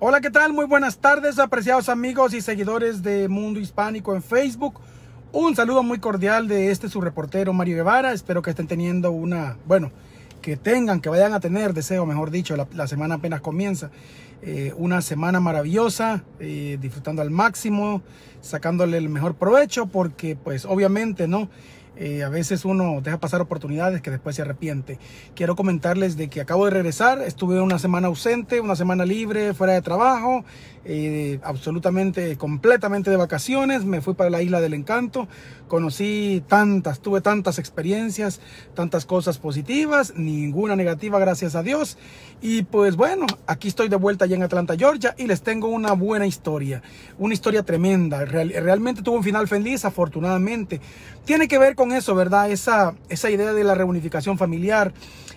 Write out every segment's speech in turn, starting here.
Hola, ¿qué tal? Muy buenas tardes, apreciados amigos y seguidores de Mundo Hispánico en Facebook. Un saludo muy cordial de este su reportero Mario Guevara. Espero que estén teniendo una, bueno, que tengan, que vayan a tener, deseo, mejor dicho, la, semana apenas comienza. Eh, una semana maravillosa, eh, disfrutando al máximo, sacándole el mejor provecho, porque pues obviamente, ¿no? Eh, a veces uno deja pasar oportunidades que después se arrepiente. Quiero comentarles de que acabo de regresar, estuve una semana ausente, una semana libre, fuera de trabajo, eh, absolutamente, completamente de vacaciones. Me fui para la isla del encanto, conocí tantas, tuve tantas experiencias, tantas cosas positivas, ninguna negativa, gracias a Dios. Y pues bueno, aquí estoy de vuelta ya en Atlanta, Georgia, y les tengo una buena historia, una historia tremenda. realmente tuvo un final feliz, afortunadamente. Tiene que ver con eso, ¿verdad? Esa, esa idea de la reunificación familiar,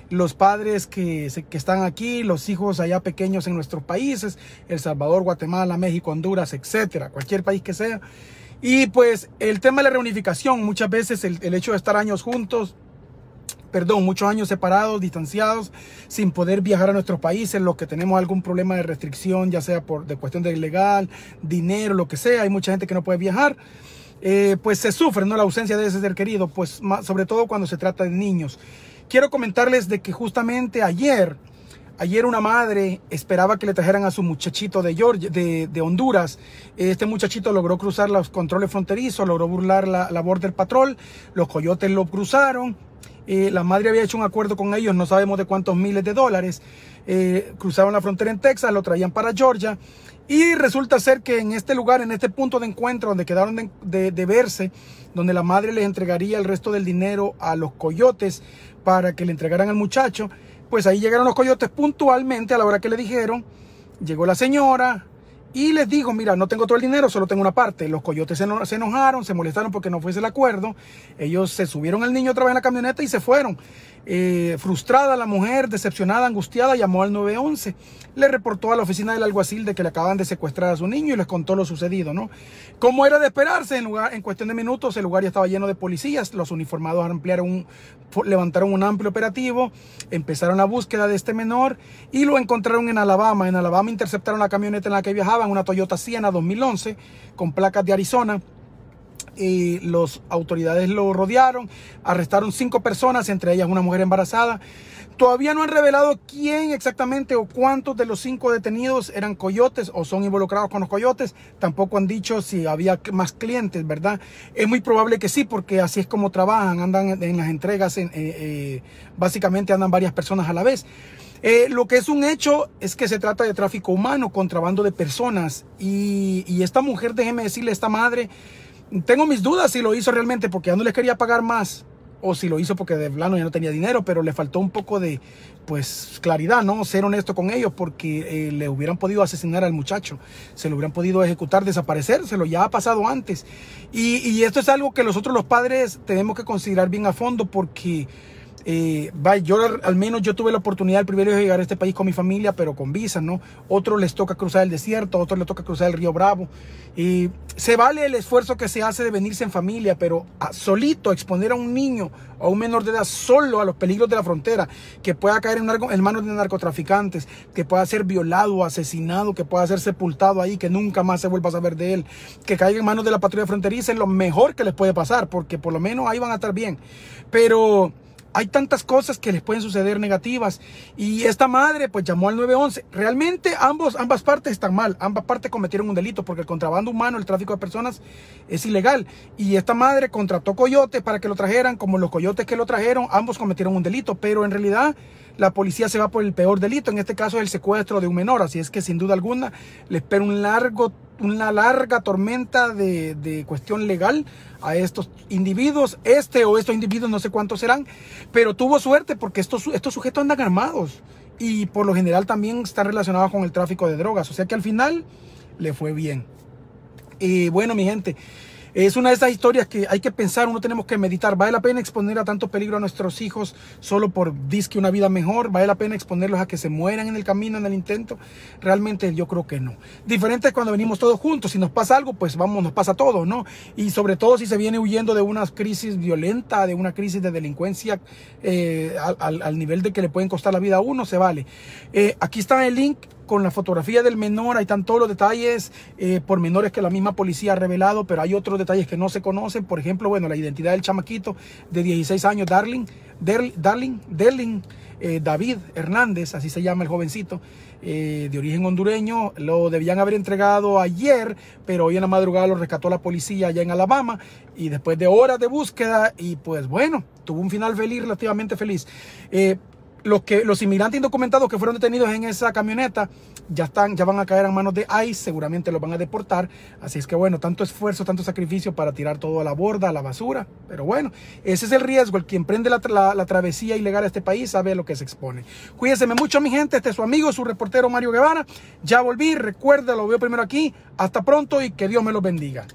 los padres que, están aquí, los hijos allá pequeños en nuestros países, El Salvador, Guatemala, México, Honduras, etcétera, cualquier país que sea. Y pues el tema de la reunificación, muchas veces el, hecho de estar años juntos, perdón, muchos años separados, distanciados, sin poder viajar a nuestros países, los que tenemos algún problema de restricción, ya sea por de cuestión de ilegal dinero, lo que sea, hay mucha gente que no puede viajar. Eh, pues se sufre ¿no? la ausencia de ese ser querido, pues sobre todo cuando se trata de niños. Quiero comentarles de que justamente ayer, ayer una madre esperaba que le trajeran a su muchachito de, de, Honduras. Este muchachito logró cruzar los controles fronterizos, logró burlar la, la del Patrol, los coyotes lo cruzaron, eh, la madre había hecho un acuerdo con ellos, no sabemos de cuántos miles de dólares. Eh, cruzaban la frontera en Texas, lo traían para Georgia. Y resulta ser que en este lugar, en este punto de encuentro donde quedaron de, de verse, donde la madre les entregaría el resto del dinero a los coyotes para que le entregaran al muchacho, pues ahí llegaron los coyotes puntualmente a la hora que le dijeron. Llegó la señora, y les digo, mira, no tengo todo el dinero, solo tengo una parte. Los coyotes se, enojaron, se molestaron porque no fuese el acuerdo. Ellos se subieron al niño otra vez en la camioneta y se fueron. Eh, frustrada la mujer, decepcionada, angustiada, llamó al 911. Le reportó a la oficina del alguacil de que le acaban de secuestrar a su niño y les contó lo sucedido, ¿no? Como era de esperarse, en, cuestión de minutos el lugar ya estaba lleno de policías. Los uniformados ampliaron un, levantaron un amplio operativo, empezaron la búsqueda de este menor y lo encontraron en Alabama. En Alabama interceptaron la camioneta en la que viajaban, una Toyota Siena 2011 con placas de Arizona y las autoridades lo rodearon, arrestaron cinco personas, entre ellas una mujer embarazada. Todavía no han revelado quién exactamente o cuántos de los cinco detenidos eran coyotes o son involucrados con los coyotes. Tampoco han dicho si había más clientes, ¿verdad? Es muy probable que sí, porque así es como trabajan, andan en las entregas, eh, eh, básicamente andan varias personas a la vez. Eh, lo que es un hecho es que se trata de tráfico humano, contrabando de personas. Y, y esta mujer, déjeme decirle, esta madre tengo mis dudas si lo hizo realmente porque ya no les quería pagar más o si lo hizo porque de plano ya no tenía dinero, pero le faltó un poco de pues claridad, ¿no? Ser honesto con ellos porque eh, le hubieran podido asesinar al muchacho, se lo hubieran podido ejecutar, desaparecer, se lo ya ha pasado antes Y, y esto es algo que nosotros los padres tenemos que considerar bien a fondo porque eh, yo al menos yo tuve la oportunidad, el privilegio de llegar a este país con mi familia, pero con visa, ¿no? Otros les toca cruzar el desierto, otros les toca cruzar el río Bravo. Y se vale el esfuerzo que se hace de venirse en familia, pero a, solito exponer a un niño o a un menor de edad solo a los peligros de la frontera, que pueda caer en, en manos de narcotraficantes, que pueda ser violado, asesinado, que pueda ser sepultado ahí, que nunca más se vuelva a saber de él, que caiga en manos de la patrulla fronteriza, es lo mejor que les puede pasar, porque por lo menos ahí van a estar bien. Pero hay tantas cosas que les pueden suceder negativas. Y esta madre pues llamó al 911. Realmente ambos, ambas partes están mal. Ambas partes cometieron un delito porque el contrabando humano, el tráfico de personas es ilegal. Y esta madre contrató coyotes para que lo trajeran. Como los coyotes que lo trajeron, ambos cometieron un delito. Pero en realidad la policía se va por el peor delito, en este caso el secuestro de un menor, así es que sin duda alguna le espera un largo, una larga tormenta de, cuestión legal a estos individuos, este o estos individuos, no sé cuántos serán, pero tuvo suerte porque estos, estos sujetos andan armados y por lo general también están relacionados con el tráfico de drogas, o sea que al final le fue bien. Y eh, bueno, mi gente, es una de esas historias que hay que pensar, uno tenemos que meditar. ¿Vale la pena exponer a tanto peligro a nuestros hijos solo por disque una vida mejor? ¿Vale la pena exponerlos a que se mueran en el camino, en el intento? Realmente yo creo que no. Diferente es cuando venimos todos juntos. Si nos pasa algo, pues vamos, nos pasa todo, ¿no? Y sobre todo si se viene huyendo de una crisis violenta, de una crisis de delincuencia eh, al, nivel de que le pueden costar la vida a uno, se vale. Eh, aquí está el link con la fotografía del menor, ahí están todos los detalles eh, por menores que la misma policía ha revelado, pero hay otros detalles que no se conocen, por ejemplo, bueno, la identidad del chamaquito de 16 años, Darling, Darling, Darling, eh, David Hernández, así se llama el jovencito, eh, de origen hondureño, lo debían haber entregado ayer, pero hoy en la madrugada lo rescató la policía allá en Alabama y después de horas de búsqueda y pues bueno, tuvo un final feliz, relativamente feliz. Eh, los, que, los inmigrantes indocumentados que fueron detenidos en esa camioneta ya están, ya van a caer en manos de ICE, seguramente los van a deportar. Así es que bueno, tanto esfuerzo, tanto sacrificio para tirar todo a la borda, a la basura. Pero bueno, ese es el riesgo. El que emprende la, travesía ilegal a este país sabe a lo que se expone. Cuídense mucho, mi gente. Este es su amigo, su reportero Mario Guevara. Ya volví, recuerda, lo veo primero aquí. Hasta pronto y que Dios me los bendiga.